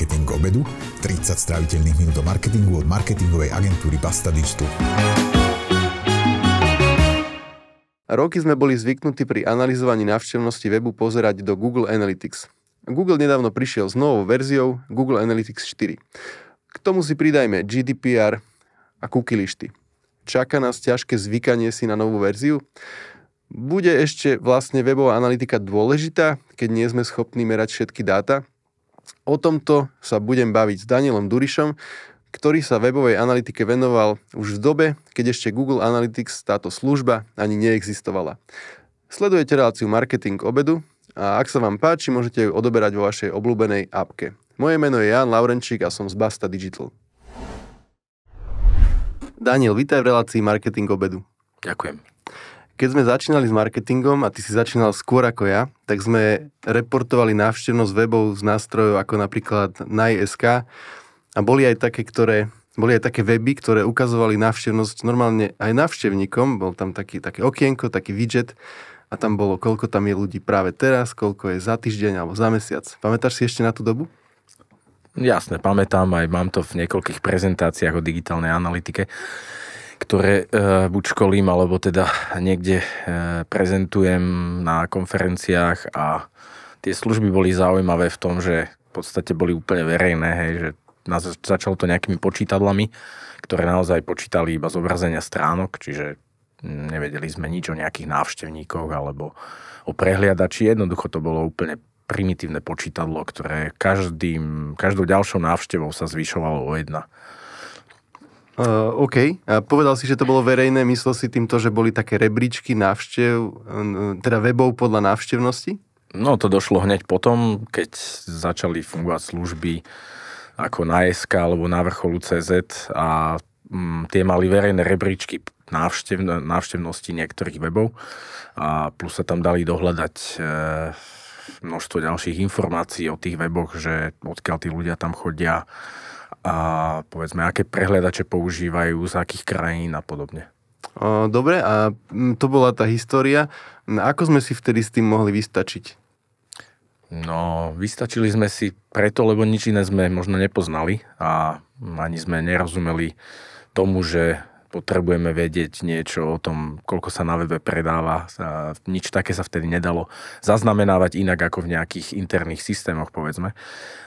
Marketing obedu, 30 straviteľných minút do marketingu od marketingovej agentúry Basta Digital. Roky sme boli zvyknutí pri analyzovaní návštevnosti webu pozerať do Google Analytics. Google nedávno prišiel s novou verziou Google Analytics 4. K tomu si pridajme GDPR a cookie lišty. Čaká nás ťažké zvykanie si na novú verziu? Bude ešte vlastne webová analytika dôležitá, keď nie sme schopní merať všetky dáta? O tomto sa budem baviť s Danielom Durišom, ktorý sa webovej analytike venoval už v dobe, keď ešte Google Analytics táto služba ani neexistovala. Sledujete reláciu Marketing obedu a ak sa vám páči, môžete ju odoberať vo vašej obľúbenej appke. Moje meno je Jan Laurenčík a som z Basta Digital. Daniel, vítaj v relácii Marketing obedu. Ďakujem. Keď sme začínali s marketingom a ty si začínal skôr ako ja, tak sme reportovali návštevnosť webov z nástrojov ako napríklad Naj.sk a boli aj také, ktoré boli aj také weby, ktoré ukazovali návštevnosť normálne aj návštevníkom, bol tam taký, také okienko, taký widget a tam bolo, koľko tam je ľudí práve teraz, koľko je za týždeň alebo za mesiac. Pamätáš si ešte na tú dobu? Jasne, pamätám, aj mám to v niekoľkých prezentáciách o digitálnej analytike ktoré e, buď školím, alebo teda niekde e, prezentujem na konferenciách a tie služby boli zaujímavé v tom, že v podstate boli úplne verejné, hej, že začalo to nejakými počítadlami, ktoré naozaj počítali iba zobrazenia stránok, čiže mm, nevedeli sme nič o nejakých návštevníkoch alebo o prehliadači. Jednoducho to bolo úplne primitívne počítadlo, ktoré každým, každou ďalšou návštevou sa zvyšovalo o jedna. Uh, OK. A povedal si, že to bolo verejné. Myslel si týmto, že boli také rebríčky návštev, eh, teda webov podľa návštevnosti? No to došlo hneď potom, keď začali fungovať služby ako na SK alebo na vrcholu CZ a m, mm, tie mali verejné rebríčky návštev, návštevnosti niektorých webov a plus sa tam dali dohľadať e, množstvo ďalších informácií o tých weboch, že odkiaľ tí ľudia tam chodia, a povedzme, aké prehľadače používajú, z akých krajín a podobne. Dobre, a mm, to bola tá história. Ako sme si vtedy s tým mohli vystačiť? No, vystačili sme si preto, lebo nič iné sme možno nepoznali a ani sme nerozumeli tomu, že potrebujeme vedieť niečo o tom, koľko sa na webe predáva. Nič také sa vtedy nedalo zaznamenávať inak ako v nejakých interných systémoch, povedzme.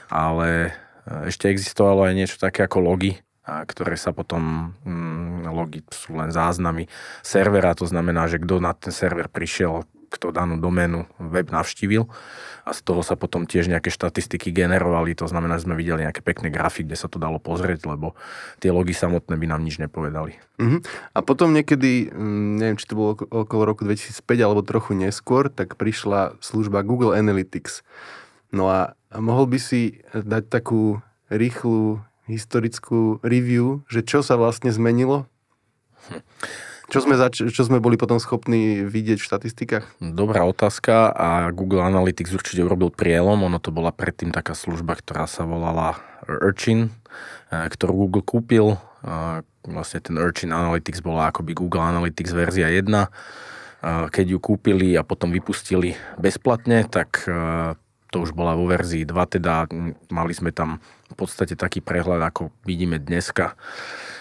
Ale ešte existovalo aj niečo také ako logy, a ktoré sa potom, mm, logy sú len záznamy servera, to znamená, že kto na ten server prišiel, kto danú doménu web navštívil a z toho sa potom tiež nejaké štatistiky generovali, to znamená, že sme videli nejaké pekné grafy, kde sa to dalo pozrieť, lebo tie logy samotné by nám nič nepovedali. Uh-huh. A potom niekedy, mm, neviem, či to bolo okolo roku 2005 alebo trochu neskôr, tak prišla služba Google Analytics. No a a mohol by si dať takú rýchlu historickú review, že čo sa vlastne zmenilo? Čo sme, zač- čo sme boli potom schopní vidieť v štatistikách? Dobrá otázka a Google Analytics určite urobil prielom. Ono to bola predtým taká služba, ktorá sa volala Urchin, e, ktorú Google kúpil. E, vlastne ten Urchin Analytics bola akoby Google Analytics verzia 1. E, keď ju kúpili a potom vypustili bezplatne, tak to už bola vo verzii 2, teda mali sme tam v podstate taký prehľad, ako vidíme dneska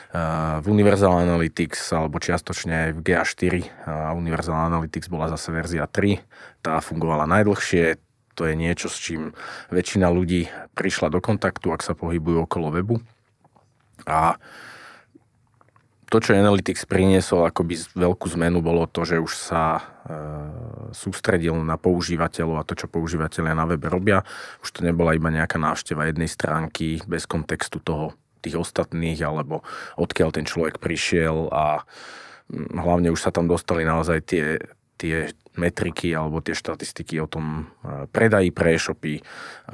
v Universal Analytics alebo čiastočne aj v GA4 a Universal Analytics bola zase verzia 3, tá fungovala najdlhšie, to je niečo, s čím väčšina ľudí prišla do kontaktu, ak sa pohybujú okolo webu a to, čo Analytics priniesol akoby veľkú zmenu, bolo to, že už sa e, sústredil na používateľov a to, čo používateľia na webe robia. Už to nebola iba nejaká návšteva jednej stránky bez kontextu toho tých ostatných, alebo odkiaľ ten človek prišiel a hm, hlavne už sa tam dostali naozaj tie, tie metriky alebo tie štatistiky o tom eh, predají pre e-shopy, eh,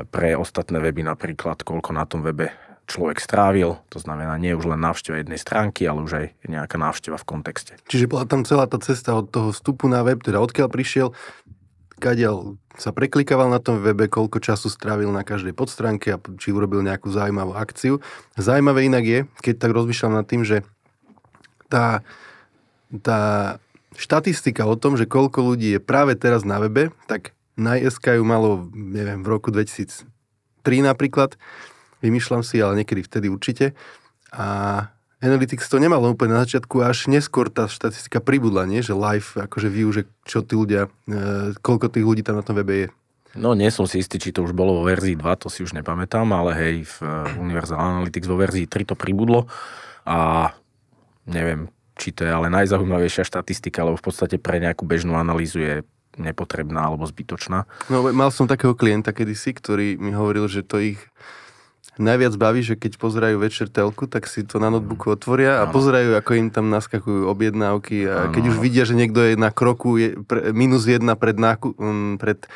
pre ostatné weby napríklad, koľko na tom webe človek strávil, to znamená nie už len návšteva jednej stránky, ale už aj nejaká návšteva v kontexte. Čiže bola tam celá tá cesta od toho vstupu na web, teda odkiaľ prišiel, kadiaľ sa preklikával na tom webe, koľko času strávil na každej podstránke a či urobil nejakú zaujímavú akciu. Zaujímavé inak je, keď tak rozmýšľam nad tým, že tá, tá štatistika o tom, že koľko ľudí je práve teraz na webe, tak na SK ju malo, neviem, v roku 2003 napríklad, vymýšľam si, ale niekedy vtedy určite. A Analytics to nemalo úplne na začiatku, až neskôr tá štatistika pribudla, nie? že live akože využe, čo tí ľudia, e, koľko tých ľudí tam na tom webe je. No nie som si istý, či to už bolo vo verzii 2, to si už nepamätám, ale hej, v e, Universal Analytics vo verzii 3 to pribudlo a neviem, či to je ale najzaujímavejšia štatistika, lebo v podstate pre nejakú bežnú analýzu je nepotrebná alebo zbytočná. No mal som takého klienta kedysi, ktorý mi hovoril, že to ich najviac baví, že keď pozerajú večer telku, tak si to na notebooku mm. otvoria a ano. pozerajú, ako im tam naskakujú objednávky a ano. keď už vidia, že niekto je na kroku je pre, minus jedna pred, náku, um, pred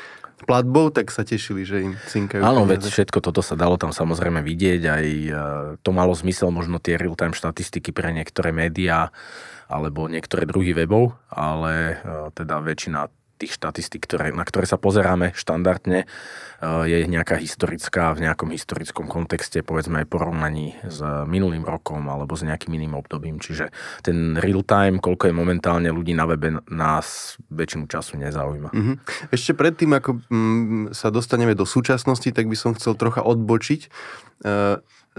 platbou, tak sa tešili, že im cinkajú. Áno, veď všetko toto sa dalo tam samozrejme vidieť, aj e, to malo zmysel možno tie real-time štatistiky pre niektoré médiá alebo niektoré druhy webov, ale e, teda väčšina tých štatistík, ktoré, na ktoré sa pozeráme štandardne, e, je nejaká historická v nejakom historickom kontexte, povedzme aj porovnaní s minulým rokom alebo s nejakým iným obdobím. Čiže ten real time, koľko je momentálne ľudí na webe, nás väčšinu času nezaujíma. Mm-hmm. Ešte predtým, ako mm, sa dostaneme do súčasnosti, tak by som chcel trocha odbočiť e,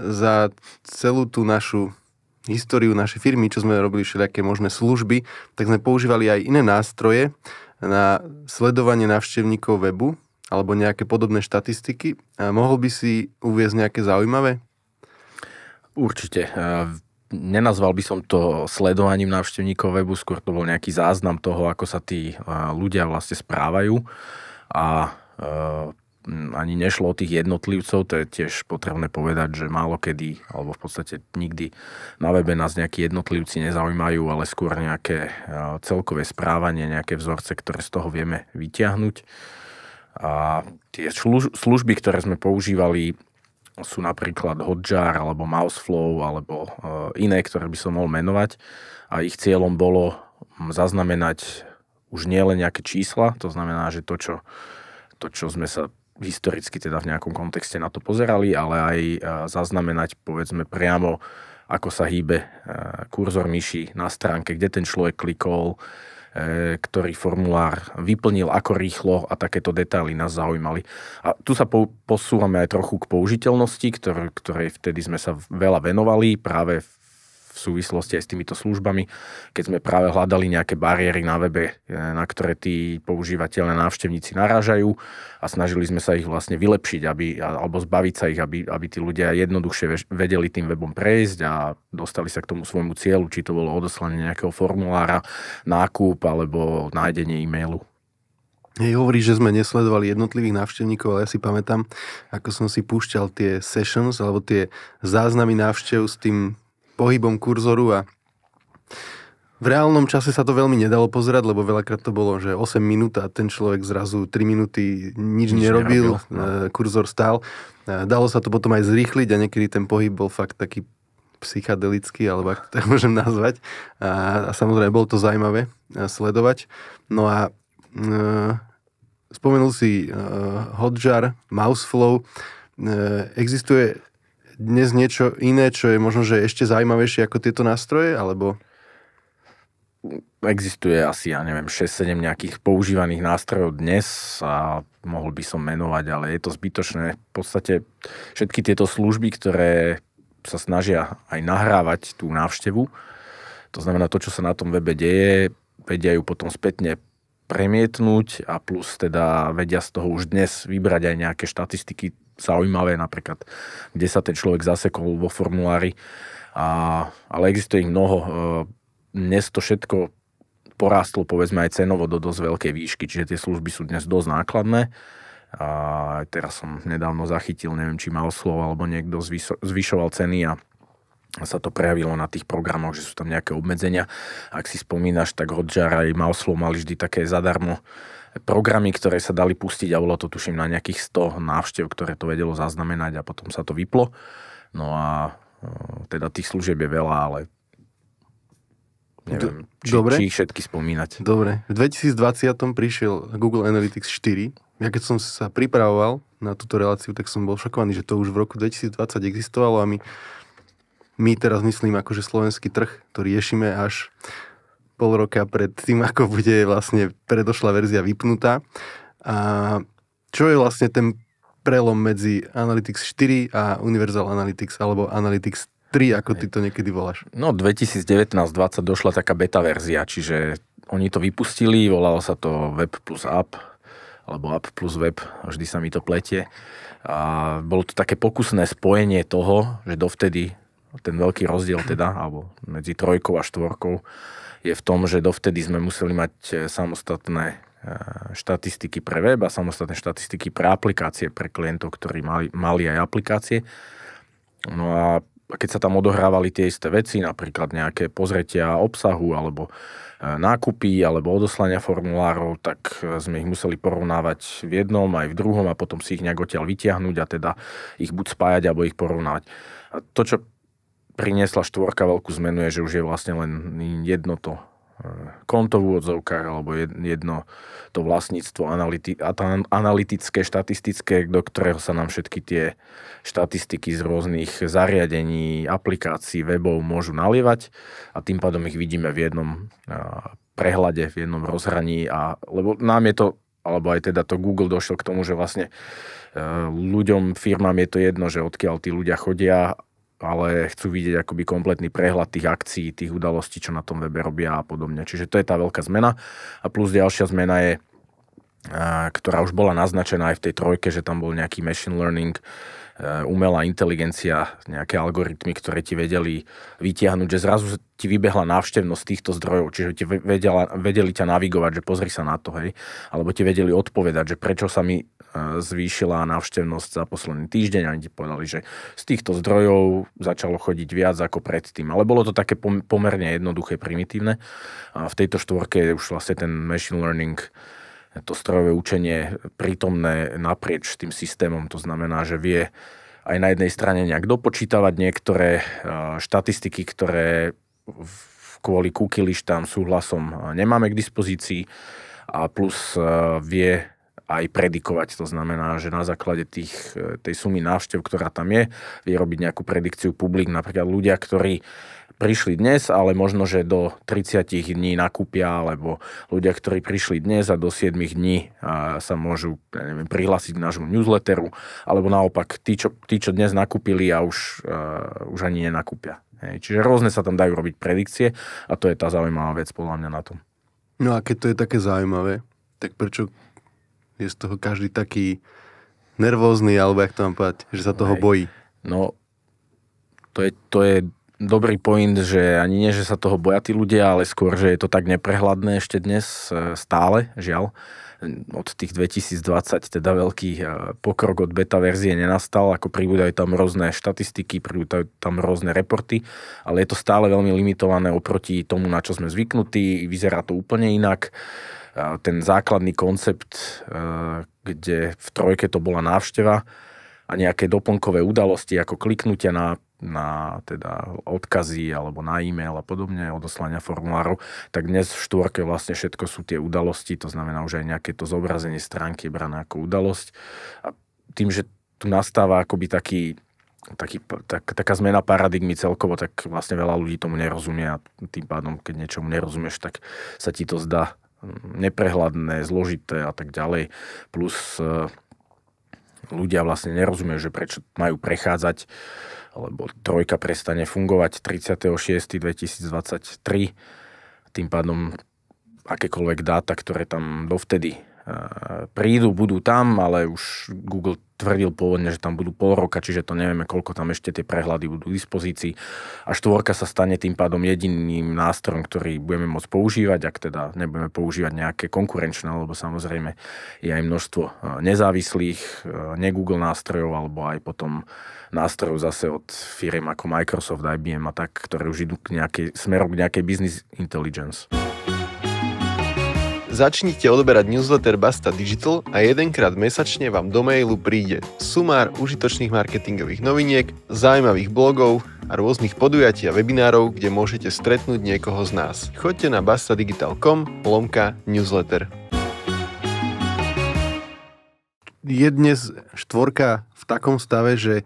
za celú tú našu históriu našej firmy, čo sme robili všelijaké možné služby, tak sme používali aj iné nástroje, na sledovanie návštevníkov webu alebo nejaké podobné štatistiky. A mohol by si uviezť nejaké zaujímavé? Určite. Nenazval by som to sledovaním návštevníkov webu, skôr to bol nejaký záznam toho, ako sa tí ľudia vlastne správajú a e, ani nešlo o tých jednotlivcov, to je tiež potrebné povedať, že málo kedy, alebo v podstate nikdy na webe nás nejakí jednotlivci nezaujímajú, ale skôr nejaké celkové správanie, nejaké vzorce, ktoré z toho vieme vyťahnuť. A tie služby, ktoré sme používali, sú napríklad Hotjar alebo Mouseflow alebo e, iné, ktoré by som mohol menovať. A ich cieľom bolo zaznamenať už nie len nejaké čísla, to znamená, že to, čo, to, čo sme sa historicky teda v nejakom kontexte na to pozerali, ale aj e, zaznamenať povedzme priamo, ako sa hýbe e, kurzor myši na stránke, kde ten človek klikol, e, ktorý formulár vyplnil, ako rýchlo a takéto detaily nás zaujímali. A tu sa po, posúvame aj trochu k použiteľnosti, ktor, ktorej vtedy sme sa veľa venovali práve v súvislosti aj s týmito službami, keď sme práve hľadali nejaké bariéry na webe, eh, na ktoré tí používateľe návštevníci narážajú a snažili sme sa ich vlastne vylepšiť aby, alebo zbaviť sa ich, aby, aby tí ľudia jednoduchšie vedeli tým webom prejsť a dostali sa k tomu svojmu cieľu, či to bolo odoslanie nejakého formulára, nákup alebo nájdenie e-mailu. Jej hovorí, že sme nesledovali jednotlivých návštevníkov, ale ja si pamätám, ako som si púšťal tie sessions alebo tie záznamy návštev s tým pohybom kurzoru a v reálnom čase sa to veľmi nedalo pozerať, lebo veľakrát to bolo, že 8 minút a ten človek zrazu 3 minúty nič, nič nerobil, nerobil no. E, kurzor stál. E, dalo sa to potom aj zrýchliť a niekedy ten pohyb bol fakt taký psychedelický, alebo ako to tak môžem nazvať. A, a samozrejme, bolo to zaujímavé e, sledovať. No a e, spomenul si e, Hodžar, Mouseflow. E, existuje dnes niečo iné, čo je možno, že ešte zaujímavejšie ako tieto nástroje, alebo existuje asi, ja neviem, 6-7 nejakých používaných nástrojov dnes a mohol by som menovať, ale je to zbytočné. V podstate všetky tieto služby, ktoré sa snažia aj nahrávať tú návštevu, to znamená to, čo sa na tom webe deje, vedia ju potom spätne premietnúť a plus teda vedia z toho už dnes vybrať aj nejaké štatistiky zaujímavé, napríklad kde sa ten človek zasekol vo formulári, a, ale existuje ich mnoho. E, dnes to všetko porastlo povedzme aj cenovo do dosť veľkej výšky, čiže tie služby sú dnes dosť nákladné. A teraz som nedávno zachytil, neviem, či mal slovo, alebo niekto zvyšoval ceny a sa to prejavilo na tých programoch, že sú tam nejaké obmedzenia. Ak si spomínaš, tak Rodžar aj Mauslo mali vždy také zadarmo programy, ktoré sa dali pustiť a bolo to tuším na nejakých 100 návštev, ktoré to vedelo zaznamenať a potom sa to vyplo. No a e, teda tých služieb je veľa, ale neviem, či, Dobre. či ich všetky spomínať. Dobre. V 2020 prišiel Google Analytics 4. Ja keď som sa pripravoval na túto reláciu, tak som bol šokovaný, že to už v roku 2020 existovalo a my my teraz myslím akože slovenský trh, to riešime až pol roka pred tým, ako bude vlastne predošla verzia vypnutá. A čo je vlastne ten prelom medzi Analytics 4 a Universal Analytics alebo Analytics 3, ako ty to niekedy voláš? No 2019-20 došla taká beta verzia, čiže oni to vypustili, volalo sa to Web plus App, alebo app plus web, vždy sa mi to pletie. A bolo to také pokusné spojenie toho, že dovtedy ten veľký rozdiel teda, alebo medzi trojkou a štvorkou je v tom, že dovtedy sme museli mať e, samostatné e, štatistiky pre web a samostatné štatistiky pre aplikácie pre klientov, ktorí mali, mali aj aplikácie. No a keď sa tam odohrávali tie isté veci, napríklad nejaké pozretia obsahu alebo e, nákupy alebo odoslania formulárov, tak sme ich museli porovnávať v jednom aj v druhom a potom si ich nejak odtiaľ vytiahnuť a teda ich buď spájať alebo ich porovnávať. A to, čo priniesla štvorka veľkú zmenu je, že už je vlastne len jedno to eh, konto v úvodzovkách, alebo jedno to vlastníctvo analytické, štatistické, do ktorého sa nám všetky tie štatistiky z rôznych zariadení, aplikácií, webov môžu nalievať a tým pádom ich vidíme v jednom eh, prehľade, v jednom rozhraní a lebo nám je to alebo aj teda to Google došlo k tomu, že vlastne eh, ľuďom, firmám je to jedno, že odkiaľ tí ľudia chodia ale chcú vidieť akoby kompletný prehľad tých akcií, tých udalostí, čo na tom webe robia a podobne. Čiže to je tá veľká zmena. A plus ďalšia zmena je, ktorá už bola naznačená aj v tej trojke, že tam bol nejaký machine learning, e, umelá inteligencia, nejaké algoritmy, ktoré ti vedeli vytiahnuť, že zrazu ti vybehla návštevnosť týchto zdrojov, čiže ti vedela, vedeli ťa navigovať, že pozri sa na to, hej, alebo ti vedeli odpovedať, že prečo sa mi zvýšila návštevnosť za posledný týždeň Oni ti povedali, že z týchto zdrojov začalo chodiť viac ako predtým. Ale bolo to také pomerne jednoduché, primitívne. A v tejto štvorke je už vlastne ten machine learning to strojové učenie prítomné naprieč tým systémom, to znamená, že vie aj na jednej strane nejak dopočítavať niektoré štatistiky, ktoré kvôli cookie tam súhlasom nemáme k dispozícii a plus vie aj predikovať. To znamená, že na základe tých, e, tej sumy návštev, ktorá tam je, vyrobiť nejakú predikciu publik. Napríklad ľudia, ktorí prišli dnes, ale možno, že do 30 dní nakúpia, alebo ľudia, ktorí prišli dnes a do 7 dní sa môžu ja neviem, prihlásiť k nášmu newsletteru, alebo naopak tí, čo, tí, čo dnes nakúpili a už, uh, už ani nenakúpia. Hej. Čiže rôzne sa tam dajú robiť predikcie a to je tá zaujímavá vec podľa mňa na tom. No a keď to je také zaujímavé, tak prečo je z toho každý taký nervózny, alebo jak to mám povedať, že sa toho Hej. bojí. No, to je, to je dobrý point, že ani nie, že sa toho boja tí ľudia, ale skôr, že je to tak neprehľadné ešte dnes e, stále, žiaľ. Od tých 2020 teda veľký e, pokrok od beta verzie nenastal, ako pribúdajú tam rôzne štatistiky, pribúdajú tam rôzne reporty, ale je to stále veľmi limitované oproti tomu, na čo sme zvyknutí, vyzerá to úplne inak ten základný koncept, e, kde v trojke to bola návšteva a nejaké doplnkové udalosti ako kliknutia na na teda odkazy alebo na e-mail a podobne, odoslania formuláru, tak dnes v štvorke vlastne všetko sú tie udalosti, to znamená už aj nejaké to zobrazenie stránky je brané ako udalosť. A tým, že tu nastáva akoby taký, taký, tak, taká zmena paradigmy celkovo, tak vlastne veľa ľudí tomu nerozumie a tým pádom, keď niečomu nerozumieš, tak sa ti to zdá neprehľadné, zložité a tak ďalej. Plus e, ľudia vlastne nerozumejú, že prečo majú prechádzať, lebo trojka prestane fungovať 36.2023. Tým pádom akékoľvek dáta, ktoré tam dovtedy e, prídu, budú tam, ale už Google tvrdil pôvodne, že tam budú pol roka, čiže to nevieme, koľko tam ešte tie prehľady budú k dispozícii. A štvorka sa stane tým pádom jediným nástrojom, ktorý budeme môcť používať, ak teda nebudeme používať nejaké konkurenčné, lebo samozrejme je aj množstvo e, nezávislých, e, ne Google nástrojov, alebo aj potom nástrojov zase od firiem ako Microsoft, IBM a tak, ktoré už idú k nejakej, smerom k nejakej business intelligence. Začnite odberať newsletter Basta Digital a jedenkrát mesačne vám do mailu príde sumár užitočných marketingových noviniek, zaujímavých blogov a rôznych podujatí a webinárov, kde môžete stretnúť niekoho z nás. Choďte na bastadigital.com lomka newsletter. Je dnes štvorka v takom stave, že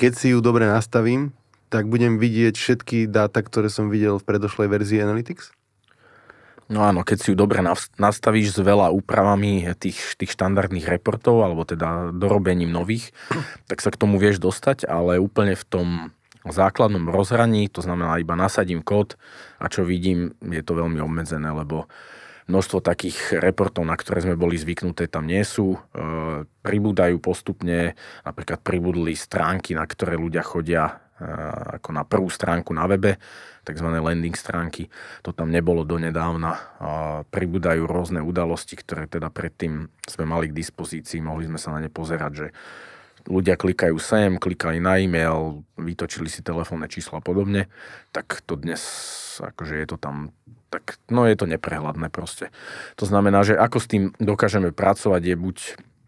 keď si ju dobre nastavím, tak budem vidieť všetky dáta, ktoré som videl v predošlej verzii Analytics? No áno, keď si ju dobre nastavíš s veľa úpravami tých, tých štandardných reportov, alebo teda dorobením nových, tak sa k tomu vieš dostať, ale úplne v tom základnom rozhraní, to znamená iba nasadím kód a čo vidím, je to veľmi obmedzené, lebo množstvo takých reportov, na ktoré sme boli zvyknuté, tam nie sú. E, pribúdajú postupne, napríklad pribudli stránky, na ktoré ľudia chodia Eh, ako na prvú stránku na webe, tzv. landing stránky. To tam nebolo donedávna. Eh, pribúdajú rôzne udalosti, ktoré teda predtým sme mali k dispozícii, mohli sme sa na ne pozerať, že ľudia klikajú sem, klikali na e-mail, vytočili si telefónne číslo a podobne, tak to dnes, akože je to tam, tak no je to neprehľadné proste. To znamená, že ako s tým dokážeme pracovať je buď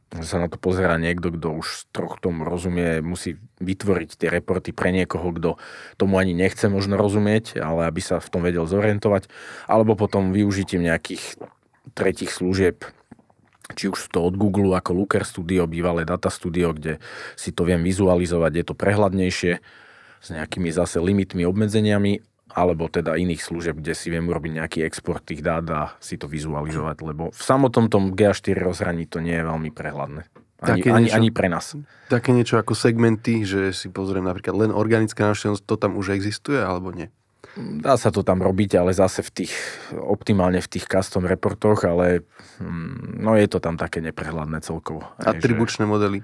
sa na to pozera niekto, kto už troch tomu rozumie, musí vytvoriť tie reporty pre niekoho, kto tomu ani nechce možno rozumieť, ale aby sa v tom vedel zorientovať, alebo potom využitím nejakých tretich služieb, či už to od Google ako Looker Studio, bývalé Data Studio, kde si to viem vizualizovať, je to prehľadnejšie, s nejakými zase limitmi, obmedzeniami alebo teda iných služieb, kde si viem urobiť nejaký export tých dát a si to vizualizovať, lebo v samotnom tom GA4 rozhraní to nie je veľmi prehľadné. Ani, také ani, niečo, ani pre nás. Také niečo ako segmenty, že si pozriem napríklad len organická návštevnosť, to tam už existuje alebo nie? Dá sa to tam robiť, ale zase v tých, optimálne v tých custom reportoch, ale hm, no je to tam také neprehľadné celkovo. Atribučné že... modely?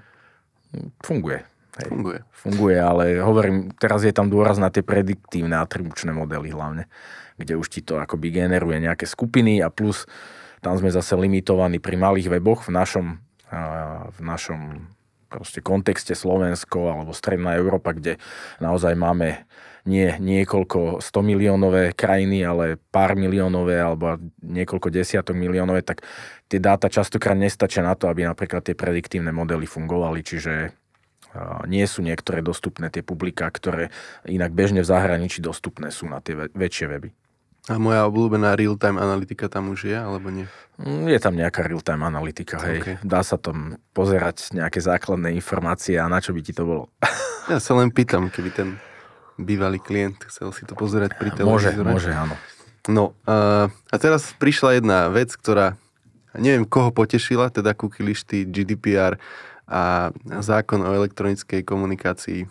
Funguje Hej. Funguje. Funguje, ale hovorím, teraz je tam dôraz na tie prediktívne atribučné modely hlavne, kde už ti to akoby generuje nejaké skupiny a plus tam sme zase limitovaní pri malých weboch v našom, v našom proste kontexte Slovensko alebo Stredná Európa, kde naozaj máme nie niekoľko 100 miliónové krajiny, ale pár miliónové alebo niekoľko desiatok miliónové, tak tie dáta častokrát nestačia na to, aby napríklad tie prediktívne modely fungovali, čiže nie sú niektoré dostupné tie publika, ktoré inak bežne v zahraničí dostupné sú na tie väčšie weby. A moja obľúbená real-time analytika tam už je, alebo nie? Mm, je tam nejaká real-time analytika, hej. Okay. Dá sa tam pozerať nejaké základné informácie a na čo by ti to bolo? ja sa len pýtam, keby ten bývalý klient chcel si to pozerať pri televízore. Môže, môže, áno. No, uh, a teraz prišla jedna vec, ktorá, neviem, koho potešila, teda kúkiliš ty GDPR a zákon o elektronickej komunikácii,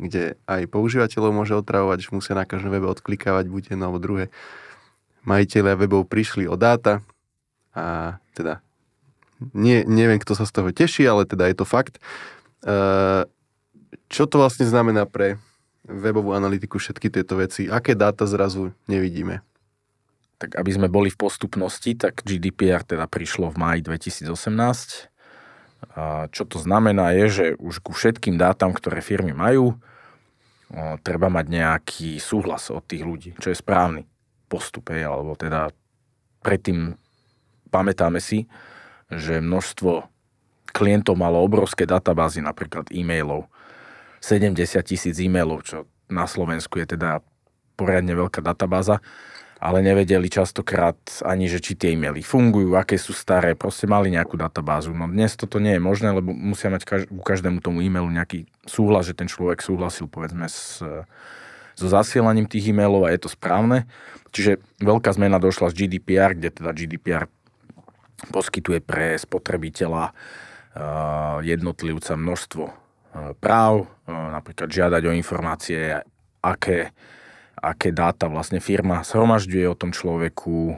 kde aj používateľov môže otravovať, že musia na každom webe odklikávať buď jedno alebo druhé. Majiteľia webov prišli o dáta a teda nie, neviem, kto sa z toho teší, ale teda je to fakt. E, čo to vlastne znamená pre webovú analytiku všetky tieto veci? Aké dáta zrazu nevidíme? Tak aby sme boli v postupnosti, tak GDPR teda prišlo v máji 2018 a čo to znamená je, že už ku všetkým dátam, ktoré firmy majú, treba mať nejaký súhlas od tých ľudí, čo je správny postup, hej, alebo teda predtým pamätáme si, že množstvo klientov malo obrovské databázy, napríklad e-mailov, 70 tisíc e-mailov, čo na Slovensku je teda poriadne veľká databáza, ale nevedeli častokrát ani, že či tie e-maily fungujú, aké sú staré, proste mali nejakú databázu. No dnes toto nie je možné, lebo musia mať kaž- ku každému tomu e-mailu nejaký súhlas, že ten človek súhlasil povedzme s, so zasielaním tých e-mailov a je to správne. Čiže veľká zmena došla z GDPR, kde teda GDPR poskytuje pre spotrebiteľa e, jednotlivca množstvo e, práv, e, napríklad žiadať o informácie, aké aké dáta vlastne firma shromažďuje o tom človeku,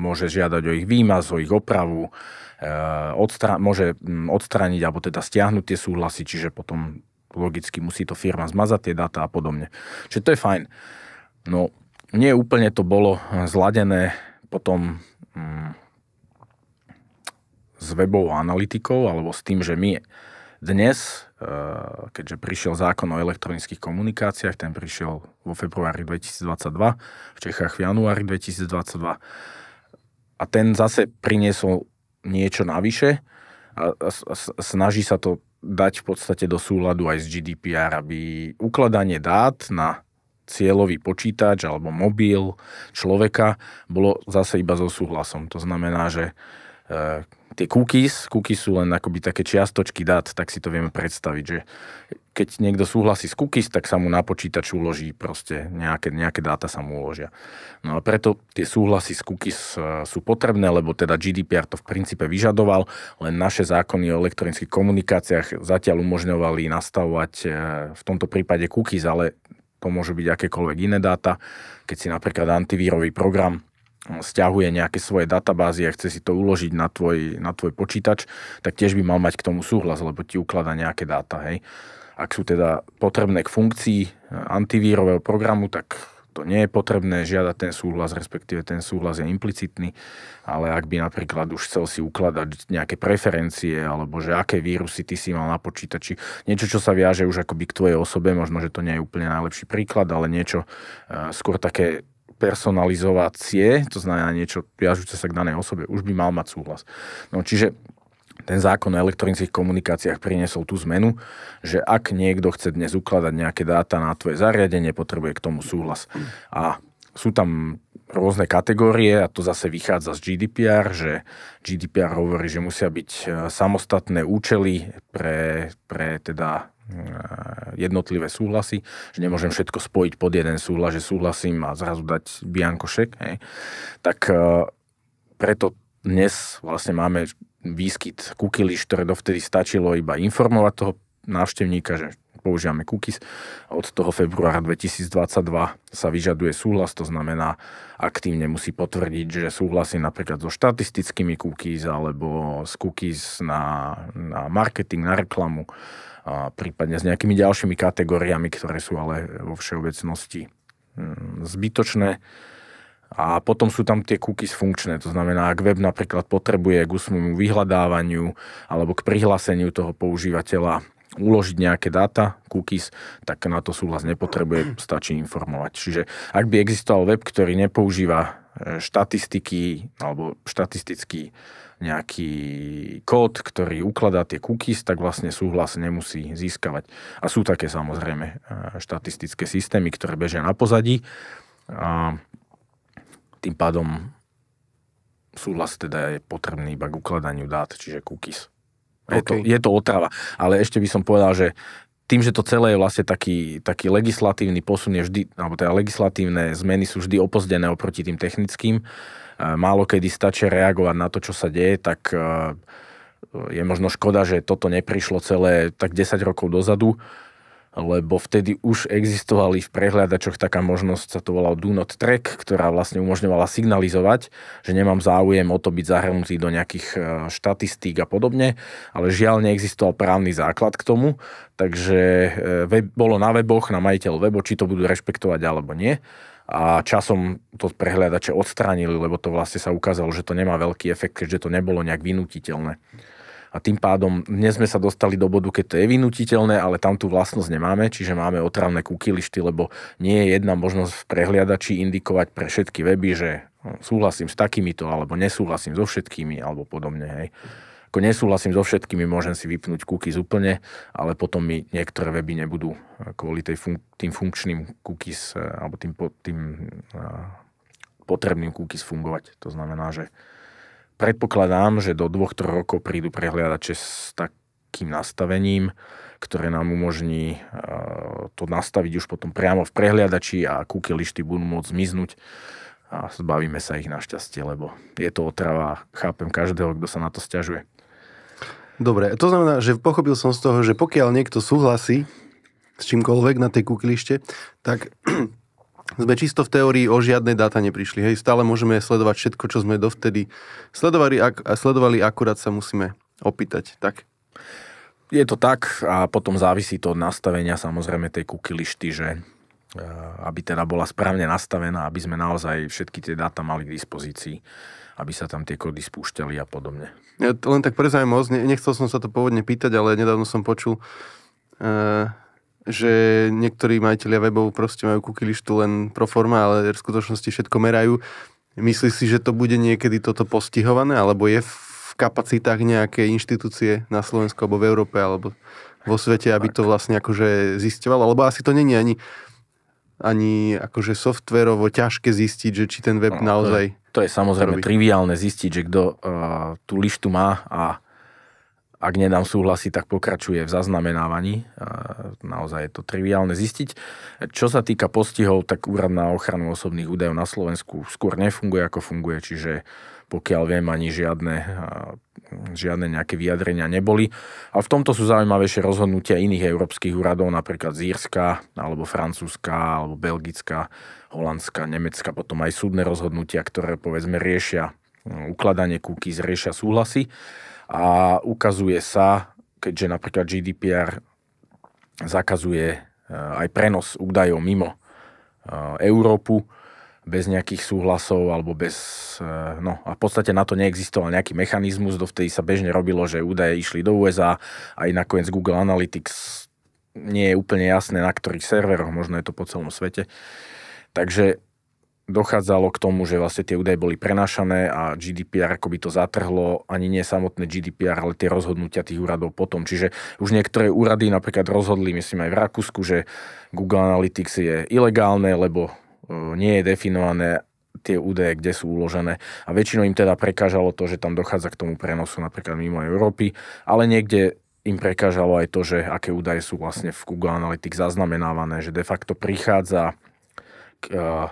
môže žiadať o ich výmaz, o ich opravu, e, odstra- môže mm, odstrániť alebo teda stiahnuť tie súhlasy, čiže potom logicky musí to firma zmazať tie dáta a podobne. Čiže to je fajn. No, nie úplne to bolo e, zladené potom mm, s webovou analytikou alebo s tým, že my dnes, eh, keďže prišiel zákon o elektronických komunikáciách, ten prišiel vo februári 2022, v Čechách v januári 2022 a ten zase priniesol niečo navyše a, snaží sa to dať v podstate do súladu aj s GDPR, aby ukladanie dát na cieľový počítač alebo mobil človeka bolo zase iba so súhlasom. To znamená, že eh, tie cookies, cookies sú len akoby také čiastočky dát, tak si to vieme predstaviť, že keď niekto súhlasí s cookies, tak sa mu na počítač uloží proste nejaké, nejaké dáta sa mu uložia. No a preto tie súhlasy s cookies e, sú potrebné, lebo teda GDPR to v princípe vyžadoval, len naše zákony o elektronických komunikáciách zatiaľ umožňovali nastavovať e, v tomto prípade cookies, ale to môžu byť akékoľvek iné dáta. Keď si napríklad antivírový program stiahuje nejaké svoje databázy a chce si to uložiť na tvoj, na tvoj počítač, tak tiež by mal mať k tomu súhlas, lebo ti ukladá nejaké dáta. Hej. Ak sú teda potrebné k funkcii eh, antivírového programu, tak to nie je potrebné žiadať ten súhlas, respektíve ten súhlas je implicitný, ale ak by napríklad už chcel si ukladať nejaké preferencie alebo že aké vírusy ty si mal na počítači, niečo, čo sa viaže už akoby k tvojej osobe, možno, že to nie je úplne najlepší príklad, ale niečo eh, skôr také personalizovacie, to znamená niečo viažúce sa k danej osobe, už by mal mať súhlas. No čiže ten zákon o elektronických komunikáciách priniesol tú zmenu, že ak niekto chce dnes ukladať nejaké dáta na tvoje zariadenie, potrebuje k tomu súhlas. A sú tam rôzne kategórie a to zase vychádza z GDPR, že GDPR hovorí, že musia byť e, samostatné účely pre, pre teda Eh, jednotlivé súhlasy, že nemôžem všetko spojiť pod jeden súhlas, že súhlasím a zrazu dať biankošek, hej. tak eh, preto dnes vlastne máme výskyt kukyliš, ktoré dovtedy stačilo iba informovať toho návštevníka, že používame cookies. Od toho februára 2022 sa vyžaduje súhlas, to znamená, aktívne musí potvrdiť, že súhlasí napríklad so štatistickými cookies alebo s cookies na, na marketing, na reklamu a prípadne s nejakými ďalšími kategóriami, ktoré sú ale vo všeobecnosti mm, zbytočné. A potom sú tam tie cookies funkčné, to znamená, ak web napríklad potrebuje k úsmomu vyhľadávaniu alebo k prihláseniu toho používateľa uložiť nejaké dáta, cookies, tak na to súhlas nepotrebuje, stačí informovať. Čiže ak by existoval web, ktorý nepoužíva e, štatistiky alebo štatistický nejaký kód, ktorý ukladá tie cookies, tak vlastne súhlas nemusí získavať. A sú také samozrejme e, štatistické systémy, ktoré bežia na pozadí a tým pádom súhlas teda je potrebný iba k ukladaniu dát, čiže cookies. Je, to, je to otrava. Ale ešte by som povedal, že tým, že to celé je vlastne taký, taký legislatívny posun je vždy, alebo teda legislatívne zmeny sú vždy opozdené oproti tým technickým, uh, Eh, málo kedy stačia reagovať na to, čo sa deje, tak eh, je možno škoda, že toto neprišlo celé tak 10 rokov dozadu, lebo vtedy už existovali v prehľadačoch taká možnosť, sa to volalo Do Not Track, ktorá vlastne umožňovala signalizovať, že nemám záujem o to byť zahrnutý do nejakých eh, štatistík a podobne, ale žiaľ neexistoval právny základ k tomu, takže web, bolo na weboch, na majiteľ webo, či to budú rešpektovať alebo nie a časom to prehľadače odstránili, lebo to vlastne sa ukázalo, že to nemá veľký efekt, keďže to nebolo nejak vynutiteľné. A tým pádom dnes sme sa dostali do bodu, keď to je vynutiteľné, ale tam tú vlastnosť nemáme, čiže máme otravné kukylišty, lebo nie je jedna možnosť v prehliadači indikovať pre všetky weby, že hm, súhlasím s takýmito, alebo nesúhlasím so všetkými, alebo podobne. Hej. Ako nesúhlasím so všetkými, môžem si vypnúť cookies úplne, ale potom mi niektoré weby nebudú eh, kvôli tej fun- tým funkčným cookies eh, alebo tým, po- tým uh, potrebným cookies fungovať. To znamená, že predpokladám, že do 2-3 rokov prídu prehliadače s takým nastavením, ktoré nám umožní to nastaviť už potom priamo v prehliadači a cookie lišty budú môcť zmiznúť a zbavíme sa ich našťastie, lebo je to otrava, chápem každého, kto sa na to stiažuje. Dobre, to znamená, že pochopil som z toho, že pokiaľ niekto súhlasí s čímkoľvek na tej kuklište, tak sme čisto v teórii o žiadne dáta neprišli. Hej, stále môžeme sledovať všetko, čo sme dovtedy sledovali ak, a sledovali, akurát sa musíme opýtať. Tak. Je to tak a potom závisí to od nastavenia samozrejme tej kukilišty, že eh, aby teda bola správne nastavená, aby sme naozaj všetky tie dáta mali k dispozícii aby sa tam tie kódy spúšťali a podobne. Ja len tak pre zaujímavosť, nechcel som sa to pôvodne pýtať, ale nedávno som počul, e, že niektorí majiteľia webov proste majú cookie listu len pro forma, ale v skutočnosti všetko merajú. Myslíš si, že to bude niekedy toto postihované, alebo je v kapacitách nejaké inštitúcie na Slovensku alebo v Európe alebo vo svete, aby to vlastne akože zistovalo, lebo asi to není ani ani akože softverovo ťažké zistiť, že či ten web no, naozaj... To je, to je samozrejme robí. triviálne zistiť, že kto uh, tú lištu má a ak nedám súhlasy, tak pokračuje v zaznamenávaní. Uh, naozaj je to triviálne zistiť. Čo sa týka postihov, tak úrad na ochranu osobných údajov na Slovensku skôr nefunguje, ako funguje, čiže uh, pokiaľ viem, ani žiadne, žiadne nejaké vyjadrenia neboli. A v tomto sú zaujímavejšie rozhodnutia iných európskych úradov, napríklad Zírska, alebo Francúzska, alebo Belgická, Holandska, Nemecka, potom aj súdne rozhodnutia, ktoré povedzme riešia mm, ukladanie kúky, zriešia súhlasy. A ukazuje sa, keďže napríklad GDPR zakazuje e, aj prenos údajov mimo e, Európu, bez nejakých súhlasov alebo bez... Eh, no a v podstate na to neexistoval nejaký mechanizmus, dovtedy sa bežne robilo, že údaje išli do USA, aj nakoniec Google Analytics nie je úplne jasné, na ktorých serveroch, možno je to po celom svete. Takže dochádzalo k tomu, že vlastne tie údaje boli prenašané a GDPR ako by to zatrhlo, ani nie samotné GDPR, ale tie rozhodnutia tých úradov potom. Čiže už niektoré úrady napríklad rozhodli, myslím aj v Rakúsku, že Google Analytics je ilegálne, lebo Eh, nie je definované tie údaje, kde sú uložené. A väčšinou im teda prekážalo to, že tam dochádza k tomu prenosu napríklad mimo Európy, ale niekde im prekážalo aj to, že aké údaje sú vlastne v Google Analytics zaznamenávané, že de facto prichádza k eh,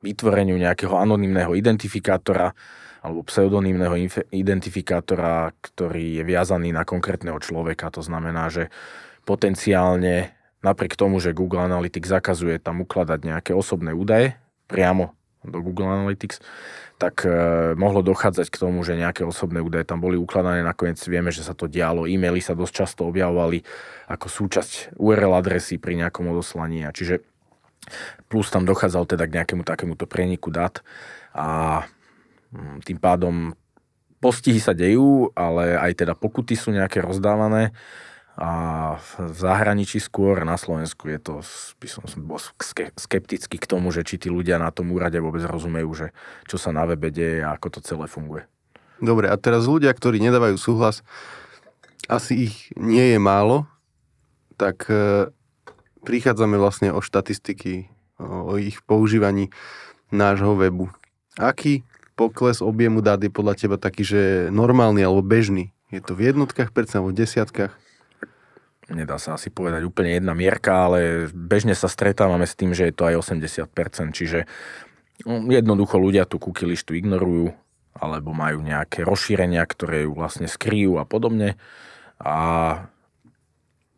vytvoreniu nejakého anonymného identifikátora alebo pseudonymného identifikátora, ktorý je viazaný na konkrétneho človeka. To znamená, že potenciálne Napriek tomu, že Google Analytics zakazuje tam ukladať nejaké osobné údaje priamo do Google Analytics, tak e, mohlo dochádzať k tomu, že nejaké osobné údaje tam boli ukladané. Nakoniec vieme, že sa to dialo. E-maily sa dosť často objavovali ako súčasť URL adresy pri nejakom odoslaní. A čiže plus tam dochádzal teda k nejakému takémuto preniku dát a mm, tým pádom postihy sa dejú, ale aj teda pokuty sú nejaké rozdávané a v zahraničí skôr na Slovensku je to, by som bol skeptický k tomu, že či tí ľudia na tom úrade vôbec rozumejú, že čo sa na webe deje a ako to celé funguje. Dobre, a teraz ľudia, ktorí nedávajú súhlas, asi ich nie je málo, tak e, prichádzame vlastne o štatistiky, o ich používaní nášho webu. Aký pokles objemu dát je podľa teba taký, že normálny alebo bežný? Je to v jednotkách percent alebo v desiatkách? nedá sa asi povedať úplne jedna mierka, ale bežne sa stretávame s tým, že je to aj 80%, čiže no, jednoducho ľudia tú cookie ignorujú alebo majú nejaké rozšírenia, ktoré ju vlastne skrývajú a podobne. A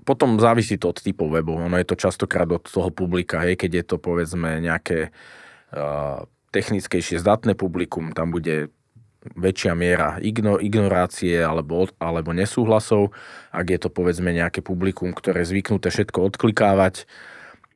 potom závisí to od typu webov. Ono je to častokrát od toho publika, hej, keď je to povedzme nejaké uh, technickejšie zdatné publikum, tam bude väčšia miera ignorácie alebo, alebo nesúhlasov, ak je to povedzme nejaké publikum, ktoré je zvyknuté všetko odklikávať.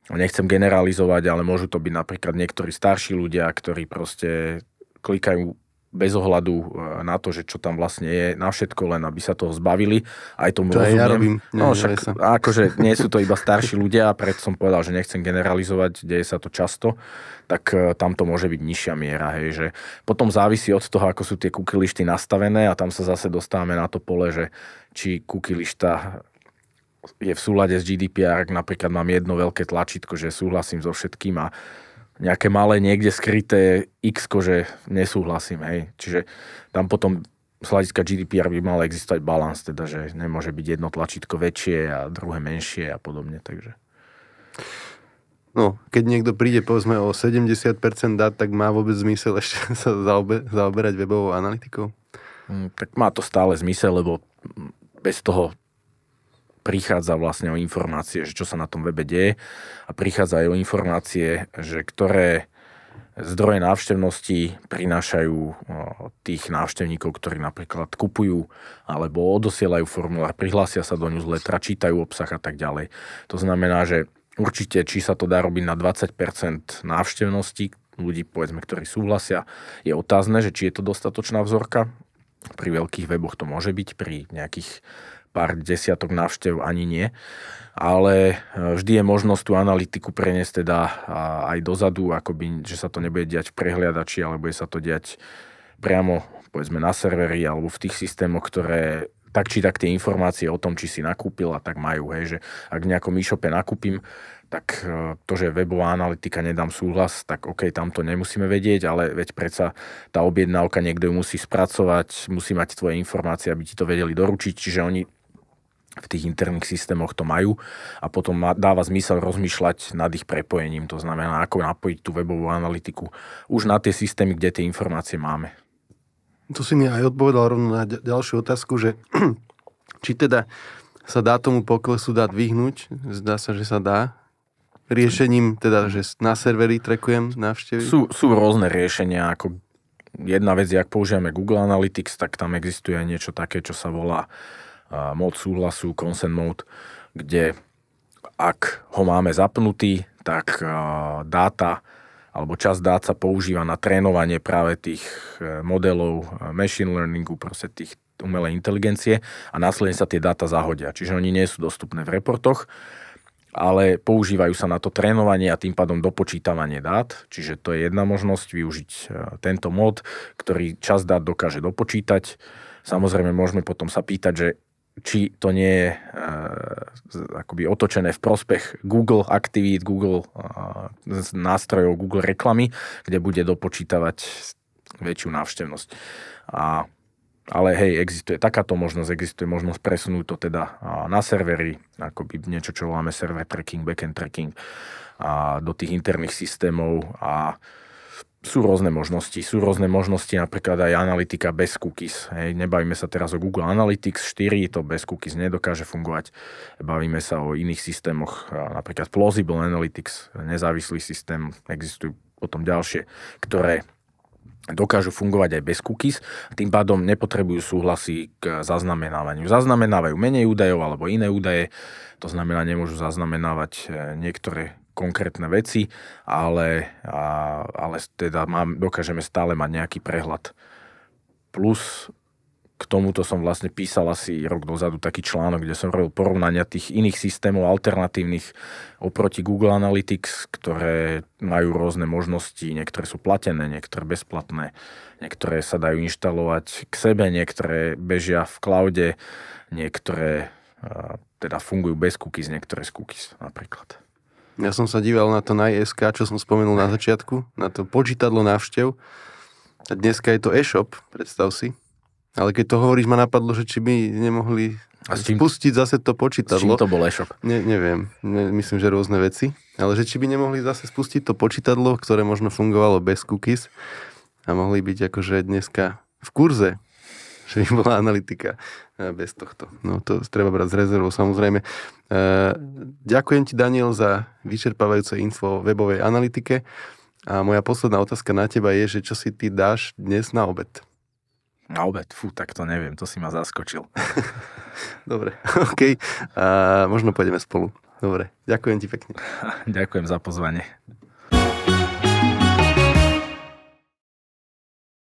Nechcem generalizovať, ale môžu to byť napríklad niektorí starší ľudia, ktorí proste klikajú bez ohľadu e, na to, že čo tam vlastne je, na všetko len, aby sa toho zbavili. Aj tomu to rozumiem. ja robím. Nie, no, však, sa. akože nie sú to iba starší ľudia a preto som povedal, že nechcem generalizovať, deje sa to často, tak e, tam to môže byť nižšia miera. Hej, že potom závisí od toho, ako sú tie kukilišty nastavené a tam sa zase dostávame na to pole, že či kukylišta je v súlade s GDPR, ak napríklad mám jedno veľké tlačítko, že súhlasím so všetkým a nejaké malé, niekde skryté x, že nesúhlasím, hej. Čiže tam potom z hľadiska GDPR by mal existovať balans, teda, že nemôže byť jedno tlačítko väčšie a druhé menšie a podobne, takže... No, keď niekto príde, povedzme, o 70% dát, tak má vôbec zmysel ešte sa zaobe, zaoberať webovou analytikou? Mm, tak má to stále zmysel, lebo bez toho prichádza vlastne o informácie, že čo sa na tom webe deje a prichádza aj o informácie, že ktoré zdroje návštevnosti prinášajú tých návštevníkov, ktorí napríklad kupujú alebo odosielajú formulár, prihlásia sa do newslettera, čítajú obsah a tak ďalej. To znamená, že určite, či sa to dá robiť na 20% návštevnosti, ľudí, povedzme, ktorí súhlasia, je otázne, že či je to dostatočná vzorka. Pri veľkých weboch to môže byť, pri nejakých pár desiatok návštev ani nie. Ale e, vždy je možnosť tú analytiku preniesť teda aj dozadu, akoby, že sa to nebude diať v prehliadači, ale bude sa to diať priamo povedzme na serveri alebo v tých systémoch, ktoré tak či tak tie informácie o tom, či si nakúpil a tak majú, hej, že ak v nejakom e-shope nakúpim, tak e, to, že webová analytika nedám súhlas, tak OK, tam to nemusíme vedieť, ale veď predsa tá objednávka niekto ju musí spracovať, musí mať tvoje informácie, aby ti to vedeli doručiť, čiže oni v tých interných systémoch to majú a potom dáva zmysel rozmýšľať nad ich prepojením, to znamená, ako napojiť tú webovú analytiku už na tie systémy, kde tie informácie máme. Tu si mi aj odpovedal rovno na ďalšiu otázku, že či teda sa dá tomu poklesu dať vyhnúť, zdá sa, že sa dá, riešením, teda, že na servery trekujem návštevy? Sú, sú rôzne riešenia, ako jedna vec, ak používame Google Analytics, tak tam existuje niečo také, čo sa volá mód súhlasu, consent mode, kde ak ho máme zapnutý, tak dáta alebo čas dát sa používa na trénovanie práve tých e, modelov e, machine learningu, proste tých umelej inteligencie a následne sa tie dáta zahodia. Čiže oni nie sú dostupné v reportoch, ale používajú sa na to trénovanie a tým pádom dopočítavanie dát. Čiže to je jedna možnosť využiť e, tento mod, ktorý čas dát dokáže dopočítať. Samozrejme môžeme potom sa pýtať, že či to nie je eh, akoby otočené v prospech Google aktivít, Google e, nástrojov, Google reklamy, kde bude dopočítavať väčšiu návštevnosť. A, ale hej, existuje takáto možnosť, existuje možnosť presunúť to teda eh, na servery, akoby niečo, čo voláme server tracking, backend tracking, a do tých interných systémov a sú rôzne možnosti. Sú rôzne možnosti napríklad aj analytika bez cookies. Hej, nebavíme sa teraz o Google Analytics 4, to bez cookies nedokáže fungovať. Bavíme sa o iných systémoch, napríklad Plausible Analytics, nezávislý systém, existujú potom ďalšie, ktoré dokážu fungovať aj bez cookies, tým pádom nepotrebujú súhlasy k zaznamenávaniu. Zaznamenávajú menej údajov alebo iné údaje, to znamená, nemôžu zaznamenávať e, niektoré konkrétne veci, ale, a, ale teda mám, dokážeme stále mať nejaký prehľad. Plus k tomuto som vlastne písal asi rok dozadu taký článok, kde som robil porovnania tých iných systémov alternatívnych oproti Google Analytics, ktoré majú rôzne možnosti, niektoré sú platené, niektoré bezplatné, niektoré sa dajú inštalovať k sebe, niektoré bežia v cloude, niektoré teda fungujú bez cookies, niektoré z cookies napríklad. Ja som sa díval na to na ISK, čo som spomenul na začiatku, na to počítadlo návštev. A dneska je to e-shop, predstav si. Ale keď to hovoríš, ma napadlo, že či by nemohli a s čím, spustiť zase to počítadlo. S čím to bol e-shop? Ne, neviem, ne, myslím, že rôzne veci. Ale že či by nemohli zase spustiť to počítadlo, ktoré možno fungovalo bez cookies a mohli byť akože dneska v kurze že by bola analytika e, bez tohto. No to treba brať z rezervou samozrejme. E, ďakujem ti Daniel za vyčerpávajúce info o webovej analytike a moja posledná otázka na teba je, že čo si ty dáš dnes na obed? Na obed? Fú, tak to neviem, to si ma zaskočil. Dobre, OK. A možno pôjdeme spolu. Dobre, ďakujem ti pekne. Ďakujem za pozvanie.